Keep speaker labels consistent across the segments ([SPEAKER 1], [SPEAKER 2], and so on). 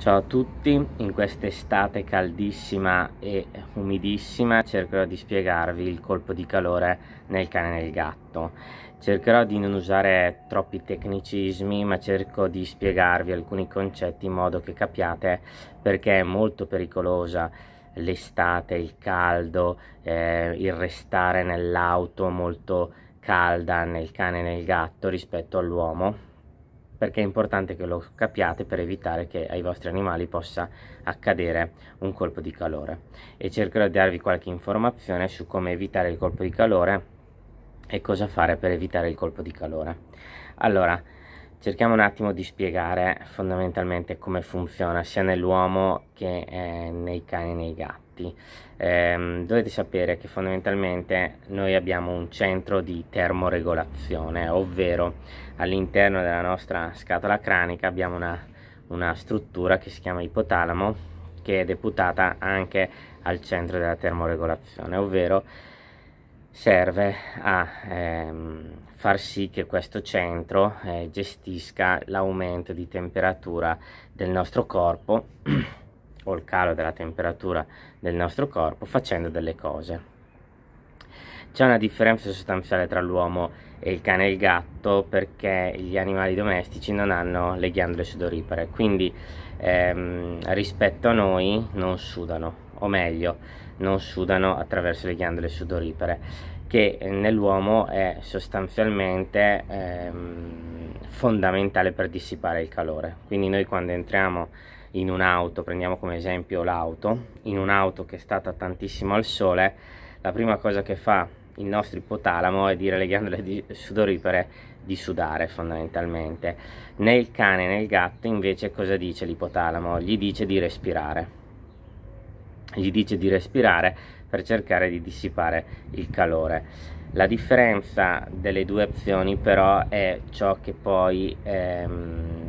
[SPEAKER 1] Ciao a tutti, in questa estate caldissima e umidissima cercherò di spiegarvi il colpo di calore nel cane e nel gatto. Cercherò di non usare troppi tecnicismi ma cerco di spiegarvi alcuni concetti in modo che capiate perché è molto pericolosa l'estate, il caldo, eh, il restare nell'auto molto calda nel cane e nel gatto rispetto all'uomo perché è importante che lo capiate per evitare che ai vostri animali possa accadere un colpo di calore e cercherò di darvi qualche informazione su come evitare il colpo di calore e cosa fare per evitare il colpo di calore allora cerchiamo un attimo di spiegare fondamentalmente come funziona sia nell'uomo che eh, nei cani e nei gatti tutti eh, dovete sapere che fondamentalmente noi abbiamo un centro di termoregolazione ovvero all'interno della nostra scatola cranica abbiamo una, una struttura che si chiama ipotalamo che è deputata anche al centro della termoregolazione ovvero serve a ehm, far sì che questo centro eh, gestisca l'aumento di temperatura del nostro corpo o il calo della temperatura del nostro corpo facendo delle cose. C'è una differenza sostanziale tra l'uomo e il cane e il gatto perché gli animali domestici non hanno le ghiandole sudoripere, quindi ehm, rispetto a noi non sudano, o meglio, non sudano attraverso le ghiandole sudoripere, che nell'uomo è sostanzialmente ehm, fondamentale per dissipare il calore. Quindi noi quando entriamo in un'auto, prendiamo come esempio l'auto, in un'auto che è stata tantissimo al sole, la prima cosa che fa il nostro ipotalamo è dire alle ghiandole di sudoripere di sudare fondamentalmente. Nel cane e nel gatto invece cosa dice l'ipotalamo? Gli dice di respirare. Gli dice di respirare per cercare di dissipare il calore. La differenza delle due opzioni però è ciò che poi ehm,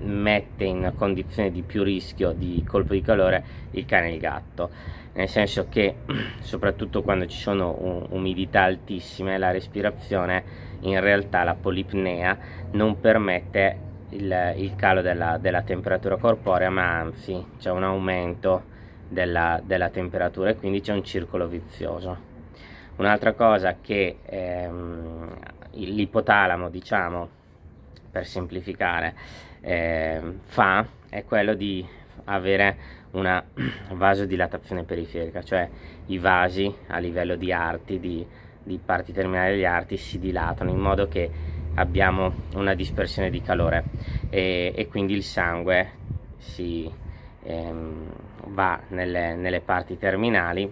[SPEAKER 1] mette in condizione di più rischio di colpo di calore il cane e il gatto nel senso che soprattutto quando ci sono umidità altissime la respirazione in realtà la polipnea non permette il, il calo della, della, temperatura corporea ma anzi c'è un aumento della, della, temperatura e quindi c'è un circolo vizioso un'altra cosa che ehm, l'ipotalamo diciamo per semplificare, eh, fa è quello di avere una vasodilatazione periferica, cioè i vasi a livello di arti, di, di parti terminali degli arti si dilatano in modo che abbiamo una dispersione di calore e, e quindi il sangue si ehm, va nelle, nelle parti terminali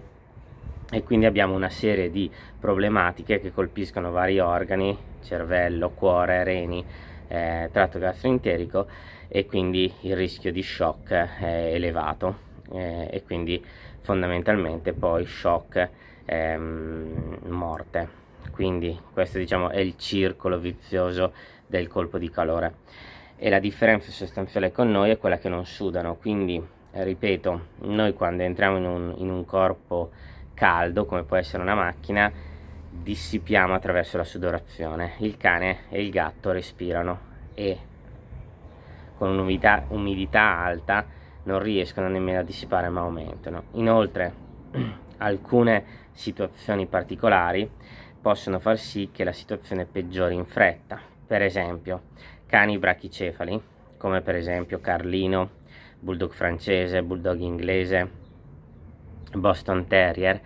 [SPEAKER 1] e quindi abbiamo una serie di problematiche che colpiscono vari organi, cervello, cuore, reni, eh, tratto gastroenterico e quindi il rischio di shock è elevato eh, e quindi fondamentalmente poi shock ehm, morte quindi questo diciamo è il circolo vizioso del colpo di calore e la differenza sostanziale con noi è quella che non sudano quindi ripeto noi quando entriamo in un, in un corpo caldo come può essere una macchina dissipiamo attraverso la sudorazione. Il cane e il gatto respirano e con un'umidità umidità alta non riescono nemmeno a dissipare ma aumentano. Inoltre alcune situazioni particolari possono far sì che la situazione peggiori in fretta. Per esempio cani brachicefali come per esempio Carlino, Bulldog francese, Bulldog inglese, Boston Terrier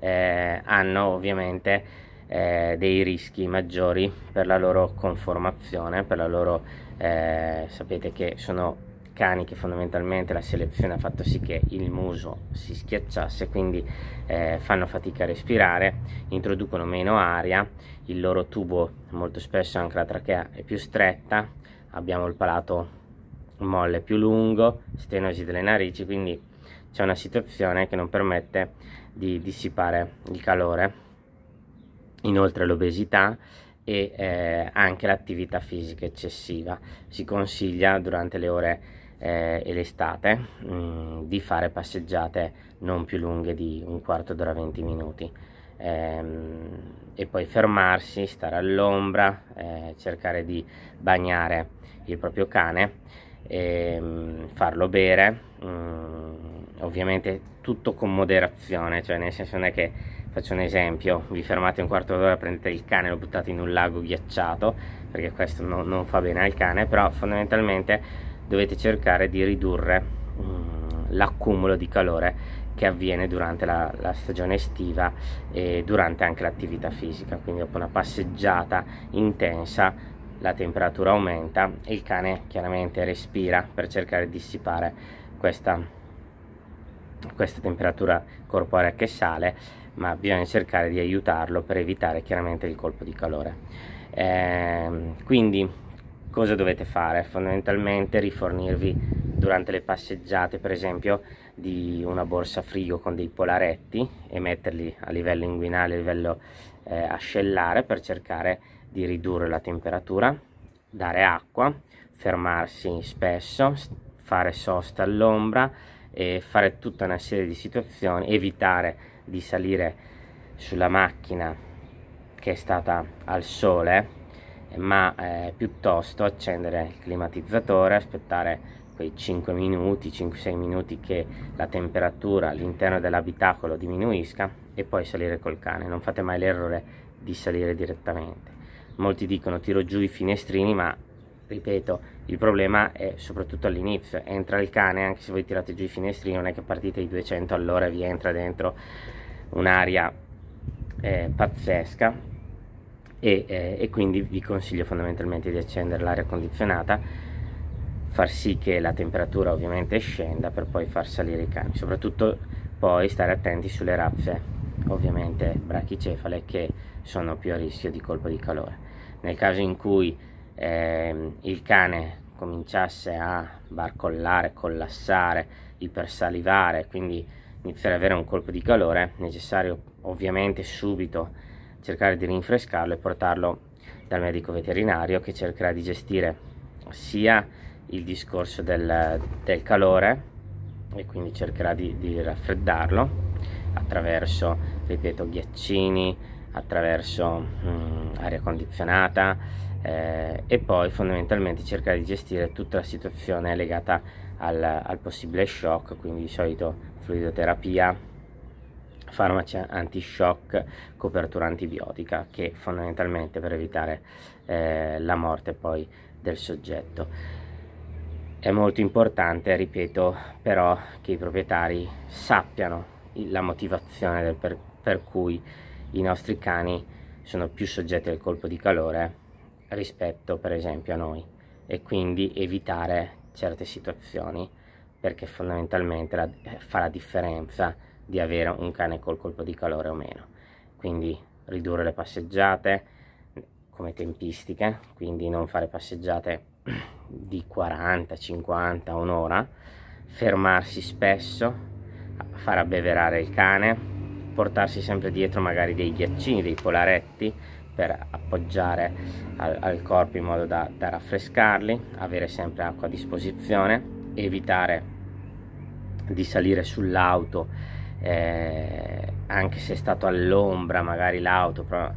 [SPEAKER 1] eh, hanno ovviamente eh, dei rischi maggiori per la loro conformazione, per la loro, eh, sapete che sono cani che fondamentalmente la selezione ha fatto sì che il muso si schiacciasse, quindi eh, fanno fatica a respirare, introducono meno aria, il loro tubo molto spesso anche la trachea è più stretta, abbiamo il palato molle più lungo, stenosi delle narici, quindi c'è una situazione che non permette di dissipare il calore inoltre l'obesità e eh, anche l'attività fisica eccessiva si consiglia durante le ore eh, e l'estate mm, di fare passeggiate non più lunghe di un quarto d'ora 20 minuti ehm, e poi fermarsi stare all'ombra eh, cercare di bagnare il proprio cane e ehm, farlo bere mm, ovviamente tutto con moderazione cioè nel senso non è che faccio un esempio vi fermate un quarto d'ora prendete il cane e lo buttate in un lago ghiacciato perché questo no, non fa bene al cane però fondamentalmente dovete cercare di ridurre mm, l'accumulo di calore che avviene durante la, la, stagione estiva e durante anche l'attività fisica, quindi dopo una passeggiata intensa la temperatura aumenta e il cane chiaramente respira per cercare di dissipare questa, questa temperatura corporea che sale ma bisogna cercare di aiutarlo per evitare chiaramente il colpo di calore eh, quindi cosa dovete fare? fondamentalmente rifornirvi durante le passeggiate per esempio di una borsa frigo con dei polaretti e metterli a livello inguinale, a livello eh, ascellare per cercare di di ridurre la temperatura, dare acqua, fermarsi spesso, fare sosta all'ombra e fare tutta una serie di situazioni, evitare di salire sulla macchina che è stata al sole ma eh, piuttosto accendere il climatizzatore, aspettare quei 5 minuti, 5-6 minuti che la temperatura all'interno dell'abitacolo diminuisca e poi salire col cane. Non fate mai l'errore di salire direttamente molti dicono tiro giù i finestrini ma ripeto il problema è soprattutto all'inizio entra il cane anche se voi tirate giù i finestrini non è che partite i 200 all'ora e vi entra dentro un'aria eh, pazzesca e, eh, e quindi vi consiglio fondamentalmente di accendere l'aria condizionata far sì che la temperatura ovviamente scenda per poi far salire i cani soprattutto poi stare attenti sulle razze ovviamente brachicefale che sono più a rischio di colpo di calore. Nel caso in cui eh, il cane cominciasse a barcollare, collassare, ipersalivare, quindi iniziare ad avere un colpo di calore, è necessario ovviamente subito cercare di rinfrescarlo e portarlo dal medico veterinario che cercherà di gestire sia il discorso del, del calore e quindi cercherà di, di raffreddarlo attraverso, ripeto, ghiaccini, attraverso mm, aria condizionata eh, e poi fondamentalmente cercare di gestire tutta la situazione legata al, al possibile shock, quindi di solito fluidoterapia, farmaci antishock, copertura antibiotica, che fondamentalmente per evitare eh, la morte poi del soggetto. È molto importante, ripeto, però che i proprietari sappiano la motivazione del per, per cui i nostri cani sono più soggetti al colpo di calore rispetto per esempio a noi e quindi evitare certe situazioni perché fondamentalmente la, eh, fa la differenza di avere un cane col colpo di calore o meno quindi ridurre le passeggiate mm, come tempistiche quindi non fare passeggiate di 40 50 un'ora fermarsi spesso far abbeverare il cane, portarsi sempre dietro magari dei ghiaccini, dei polaretti per appoggiare al, al corpo in modo da, da raffrescarli, avere sempre acqua a disposizione, evitare di salire sull'auto eh, anche se è stato all'ombra magari l'auto però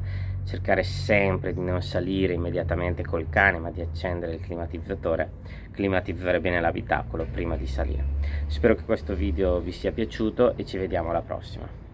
[SPEAKER 1] cercare sempre di non salire immediatamente col cane ma di accendere il climatizzatore climatizzare bene l'abitacolo prima di salire spero che questo video vi sia piaciuto e ci vediamo alla prossima